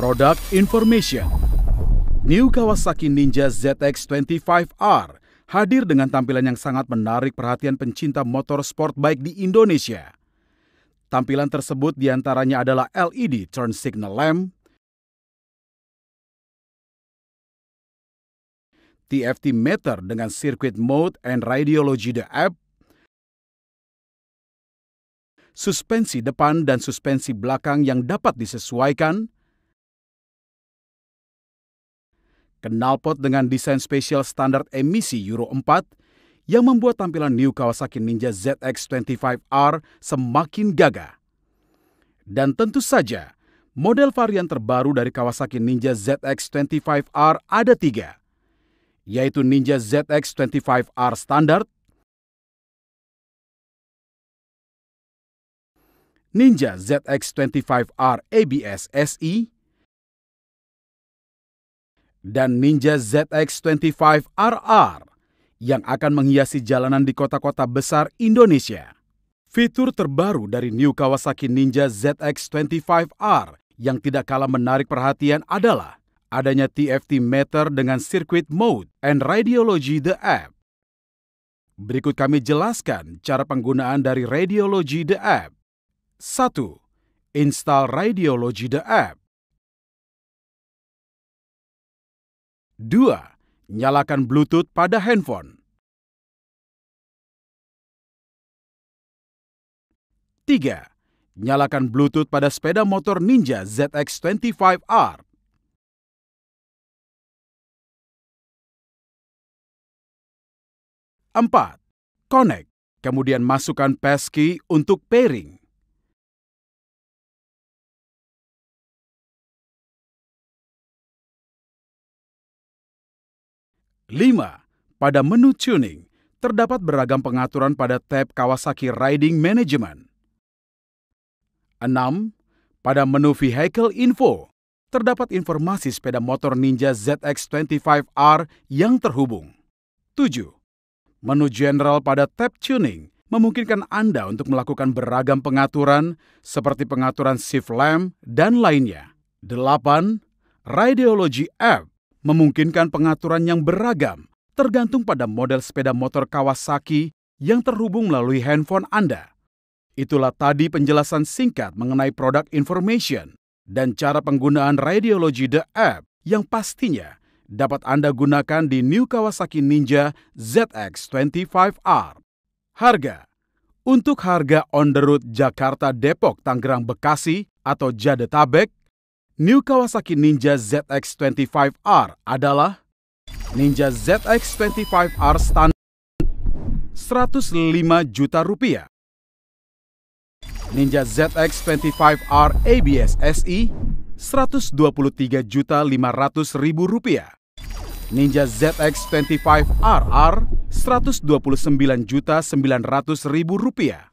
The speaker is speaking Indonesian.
Product Information New Kawasaki Ninja ZX25R hadir dengan tampilan yang sangat menarik perhatian pencinta motor sport bike di Indonesia. Tampilan tersebut diantaranya adalah LED turn signal lamp, TFT meter dengan circuit mode and radiology the app, suspensi depan dan suspensi belakang yang dapat disesuaikan, Knalpot dengan desain spesial standar emisi Euro 4 yang membuat tampilan New Kawasaki Ninja ZX25R semakin gagah. Dan tentu saja, model varian terbaru dari Kawasaki Ninja ZX25R ada tiga, yaitu Ninja ZX25R Standard, Ninja ZX25R ABS SE dan Ninja ZX25 RR yang akan menghiasi jalanan di kota-kota besar Indonesia. Fitur terbaru dari New Kawasaki Ninja ZX25R yang tidak kalah menarik perhatian adalah adanya TFT meter dengan circuit mode and radiology the app. Berikut kami jelaskan cara penggunaan dari radiology the app. 1. Install radiology the app. 2. Nyalakan Bluetooth pada handphone. 3. Nyalakan Bluetooth pada sepeda motor Ninja ZX25R. 4. Connect, kemudian masukkan passkey untuk pairing. 5. Pada menu tuning, terdapat beragam pengaturan pada tab Kawasaki Riding Management. 6. Pada menu Vehicle Info, terdapat informasi sepeda motor Ninja ZX25R yang terhubung. 7. Menu General pada tab Tuning memungkinkan Anda untuk melakukan beragam pengaturan seperti pengaturan shift lamp dan lainnya. 8. Radiology App memungkinkan pengaturan yang beragam tergantung pada model sepeda motor Kawasaki yang terhubung melalui handphone Anda. Itulah tadi penjelasan singkat mengenai produk information dan cara penggunaan radiology the app yang pastinya dapat Anda gunakan di New Kawasaki Ninja ZX25R. Harga Untuk harga on the road Jakarta Depok Tangerang Bekasi atau Jadetabek New Kawasaki Ninja ZX25R adalah Ninja ZX25R standar 105 juta rupiah. Ninja ZX25R ABS SE 123 juta 500 ribu rupiah. Ninja ZX25RR 129 juta 900 ribu rupiah.